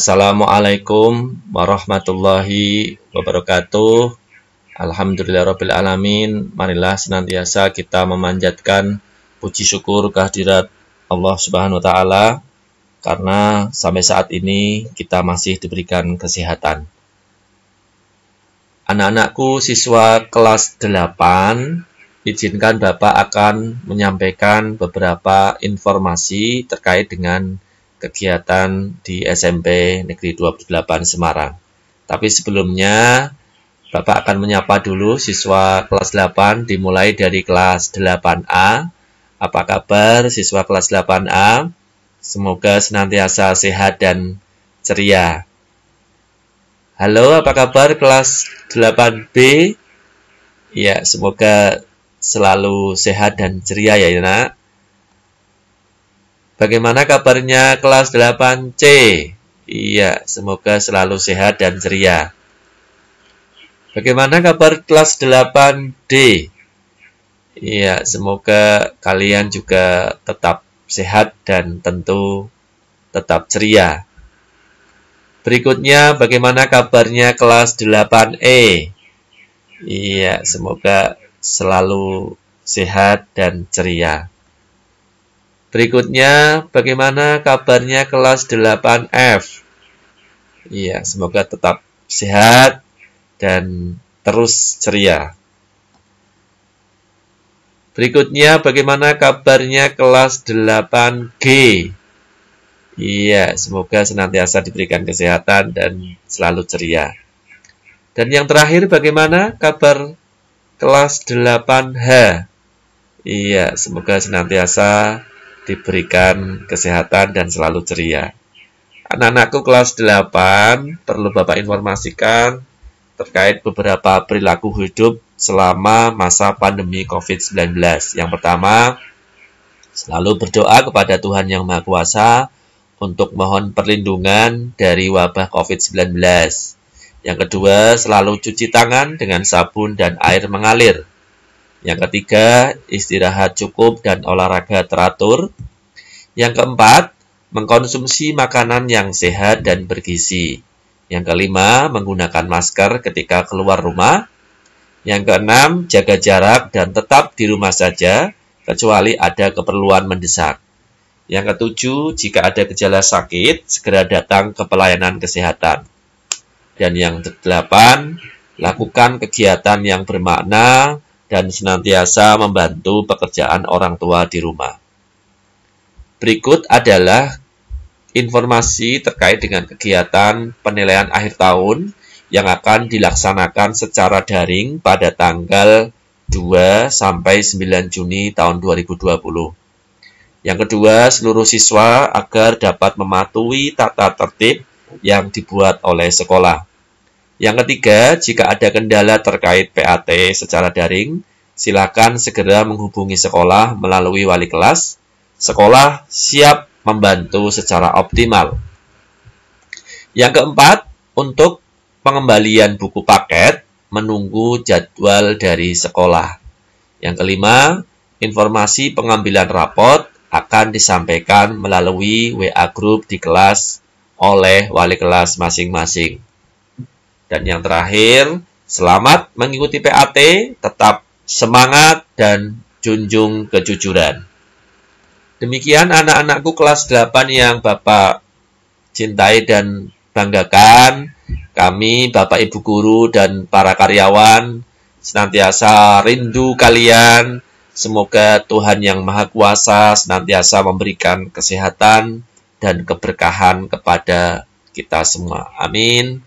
Assalamualaikum warahmatullahi wabarakatuh. Alhamdulillahirabbil alamin. Marilah senantiasa kita memanjatkan puji syukur kehadirat Allah Subhanahu wa taala karena sampai saat ini kita masih diberikan kesehatan. Anak-anakku siswa kelas 8 izinkan Bapak akan menyampaikan beberapa informasi terkait dengan kegiatan di SMP Negeri 28 Semarang. Tapi sebelumnya Bapak akan menyapa dulu siswa kelas 8 dimulai dari kelas 8A. Apa kabar siswa kelas 8A? Semoga senantiasa sehat dan ceria. Halo, apa kabar kelas 8B? Ya, semoga selalu sehat dan ceria ya, nak. Bagaimana kabarnya kelas 8C? Iya, semoga selalu sehat dan ceria. Bagaimana kabar kelas 8D? Iya, semoga kalian juga tetap sehat dan tentu tetap ceria. Berikutnya, bagaimana kabarnya kelas 8E? Iya, semoga selalu sehat dan ceria. Berikutnya, bagaimana kabarnya kelas 8F? Iya, semoga tetap sehat dan terus ceria. Berikutnya, bagaimana kabarnya kelas 8G? Iya, semoga senantiasa diberikan kesehatan dan selalu ceria. Dan yang terakhir, bagaimana kabar kelas 8H? Iya, semoga senantiasa diberikan kesehatan dan selalu ceria. Anak-anakku kelas 8 perlu Bapak informasikan terkait beberapa perilaku hidup selama masa pandemi COVID-19. Yang pertama, selalu berdoa kepada Tuhan Yang Maha Kuasa untuk mohon perlindungan dari wabah COVID-19. Yang kedua, selalu cuci tangan dengan sabun dan air mengalir. Yang ketiga, istirahat cukup dan olahraga teratur. Yang keempat, mengkonsumsi makanan yang sehat dan bergizi. Yang kelima, menggunakan masker ketika keluar rumah. Yang keenam, jaga jarak dan tetap di rumah saja, kecuali ada keperluan mendesak. Yang ketujuh, jika ada gejala sakit, segera datang ke pelayanan kesehatan. Dan yang kedelapan, lakukan kegiatan yang bermakna dan senantiasa membantu pekerjaan orang tua di rumah. Berikut adalah informasi terkait dengan kegiatan penilaian akhir tahun yang akan dilaksanakan secara daring pada tanggal 2 sampai 9 Juni tahun 2020. Yang kedua, seluruh siswa agar dapat mematuhi tata tertib yang dibuat oleh sekolah. Yang ketiga, jika ada kendala terkait PAT secara daring, silakan segera menghubungi sekolah melalui wali kelas. Sekolah siap membantu secara optimal. Yang keempat, untuk pengembalian buku paket, menunggu jadwal dari sekolah. Yang kelima, informasi pengambilan rapot akan disampaikan melalui WA group di kelas oleh wali kelas masing-masing. Dan yang terakhir, selamat mengikuti PAT, tetap semangat dan junjung kejujuran. Demikian anak-anakku kelas 8 yang Bapak cintai dan banggakan. Kami, Bapak Ibu Guru dan para karyawan, senantiasa rindu kalian. Semoga Tuhan Yang Maha Kuasa senantiasa memberikan kesehatan dan keberkahan kepada kita semua. Amin.